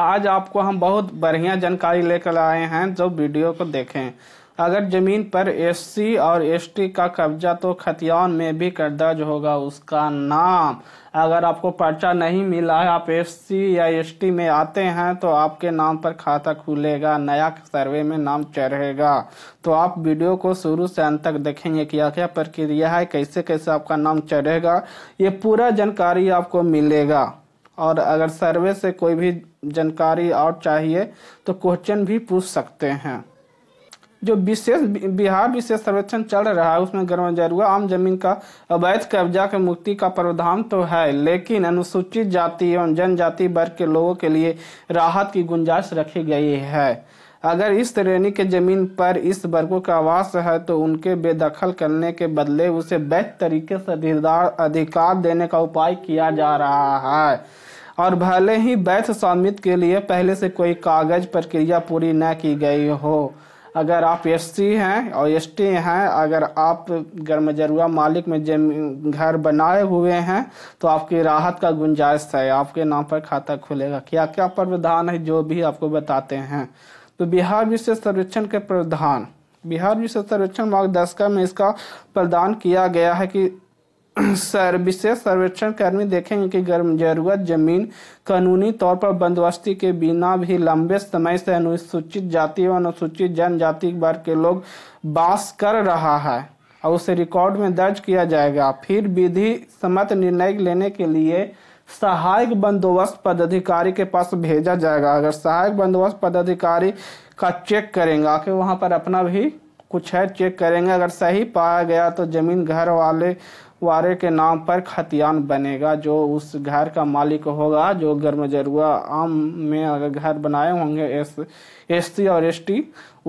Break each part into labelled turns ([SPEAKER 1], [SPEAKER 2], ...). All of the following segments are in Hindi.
[SPEAKER 1] आज आपको हम बहुत बढ़िया जानकारी लेकर आए हैं जो वीडियो को देखें अगर ज़मीन पर एससी और एसटी का कब्जा तो खतियान में भी कर दर्ज होगा उसका नाम अगर आपको पर्चा नहीं मिला है आप एससी या एसटी में आते हैं तो आपके नाम पर खाता खुलेगा नया सर्वे में नाम चढ़ेगा तो आप वीडियो को शुरू से अंत तक देखेंगे क्या क्या प्रक्रिया है कैसे कैसे आपका नाम चढ़ेगा ये पूरा जानकारी आपको मिलेगा और अगर सर्वे से कोई भी जानकारी और चाहिए तो क्वेश्चन भी पूछ सकते हैं जो विशेष बिहार विशेष सर्वेक्षण चल रहा है उसमें गर्मजरुआ आम जमीन का अवैध कब्जा के मुक्ति का प्रावधान तो है लेकिन अनुसूचित जाति एवं जनजाति वर्ग के लोगों के लिए राहत की गुंजाइश रखी गई है अगर इस श्रेणी के जमीन पर इस वर्गों का आवास है तो उनके बेदखल करने के बदले उसे बेहतर तरीके से अधिकार देने का उपाय किया जा रहा है और भले ही वैध स्वामित्व के लिए पहले से कोई कागज प्रक्रिया पूरी न की गई हो अगर आप एस हैं और एस हैं अगर आप गर्मजरुआ मालिक में जम घर बनाए हुए हैं तो आपकी राहत का गुंजाइश है आपके नाम पर खाता खुलेगा क्या क्या प्रावधान है जो भी आपको बताते हैं तो बिहार विशेष सर्वेक्षण के प्रावधान बिहार विशेष सर्वेक्षण मार्गदर्शिका में इसका प्रदान किया गया है कि सर विशेष सर्वेक्षण कर्मी देखेंगे कि जरूरत जमीन कानूनी तौर पर बंदोबस्ती के बिना भी लंबे समय से अनुसूचित जाति और अनुसूचित जनजाति वर्ग के लोग बास कर रहा है और उसे रिकॉर्ड में दर्ज किया जाएगा फिर विधि सम्मत निर्णय लेने के लिए सहायक बंदोबस्त पदाधिकारी के पास भेजा जाएगा अगर सहायक बंदोबस्त पदाधिकारी का चेक करेंगे आके वहाँ पर अपना भी कुछ है चेक करेंगे अगर सही पाया गया तो ज़मीन घर वाले वारे के नाम पर खतियान बनेगा जो उस घर का मालिक होगा जो गर्मजरुआ आम में अगर घर बनाए होंगे एस एस सी और एस टी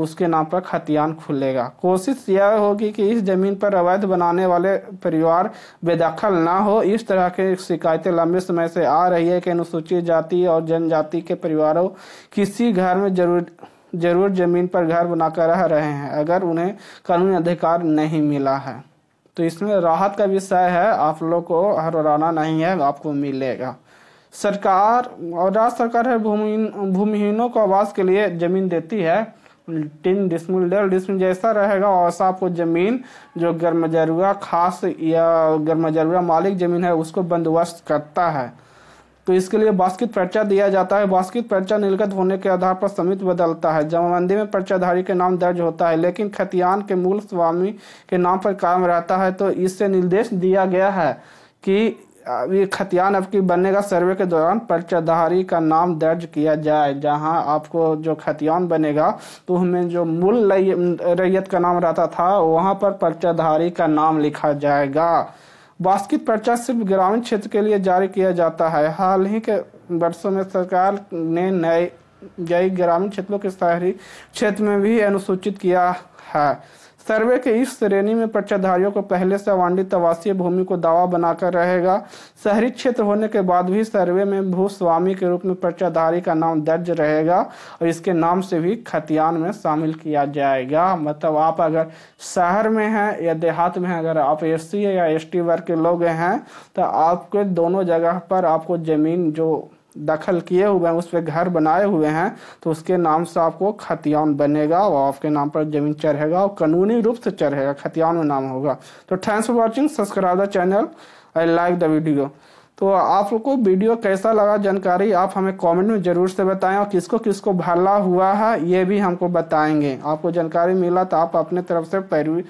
[SPEAKER 1] उसके नाम पर खतियान खुलेगा कोशिश यह होगी कि इस ज़मीन पर अवैध बनाने वाले परिवार बेदखल ना हो इस तरह के शिकायतें लंबे समय से आ रही है कि अनुसूचित जाति और जनजाति के परिवारों किसी घर में जरूर जरूर ज़मीन पर घर बनाकर रह रहे हैं अगर उन्हें कानूनी अधिकार नहीं मिला है तो इसमें राहत का विषय है आप लोग को हराना नहीं है आपको मिलेगा सरकार और राज्य सरकार है भूमिहीनों को आवास के लिए ज़मीन देती है तीन डिस्मिल डेढ़ डिस्मिल जैसा रहेगा वैसा आपको ज़मीन जो गर्मजरुआ खास या गर्मजरुआ मालिक ज़मीन है उसको बंदोबस्त करता है तो इसके लिए बास्कित पर्चा दिया जाता है बास्कित पर्चा निर्गत होने के आधार पर समिति बदलता है जमाबंदी में पर्चाधारी के नाम दर्ज होता है लेकिन खतियान के मूल स्वामी के नाम पर कायम रहता है तो इससे निर्देश दिया गया है कि ये खतियान अब की बनेगा सर्वे के दौरान पर्चाधारी का नाम दर्ज किया जाए जहां आपको जो खतियान बनेगा तो हमें जो मूल रैयत का नाम रहता था वहां पर पर्चाधारी का नाम लिखा जाएगा वार्षिक पर्चा सिर्फ ग्रामीण क्षेत्र के लिए जारी किया जाता है हाल ही के वर्षों में सरकार ने नए जय ग्रामीण क्षेत्रों के शहरी क्षेत्र में भी अनुसूचित किया है सर्वे के इस श्रेणी में पर्चाधारियों को पहले से आवंटित आवासीय भूमि को दावा बनाकर रहेगा शहरी क्षेत्र होने के बाद भी सर्वे में भूस्वामी के रूप में पर्चाधारी का नाम दर्ज रहेगा और इसके नाम से भी खतियान में शामिल किया जाएगा मतलब आप अगर शहर में हैं या देहात में अगर आप एस या एस वर्ग के लोग हैं तो आपके दोनों जगह पर आपको ज़मीन जो दखल किए हुए हैं उस पर घर बनाए हुए हैं तो उसके नाम से आपको खतियान बनेगा और आपके नाम पर जमीन चढ़ेगा और कानूनी रूप से चढ़ेगा खतियान में नाम होगा तो thanks for watching subscribe the channel I like the video तो आप लोग को वीडियो कैसा लगा जानकारी आप हमें कमेंट में ज़रूर से बताएं और किसको किसको भला हुआ है ये भी हमको बताएंगे आपको जानकारी मिला तो आप अपने तरफ से पैरवी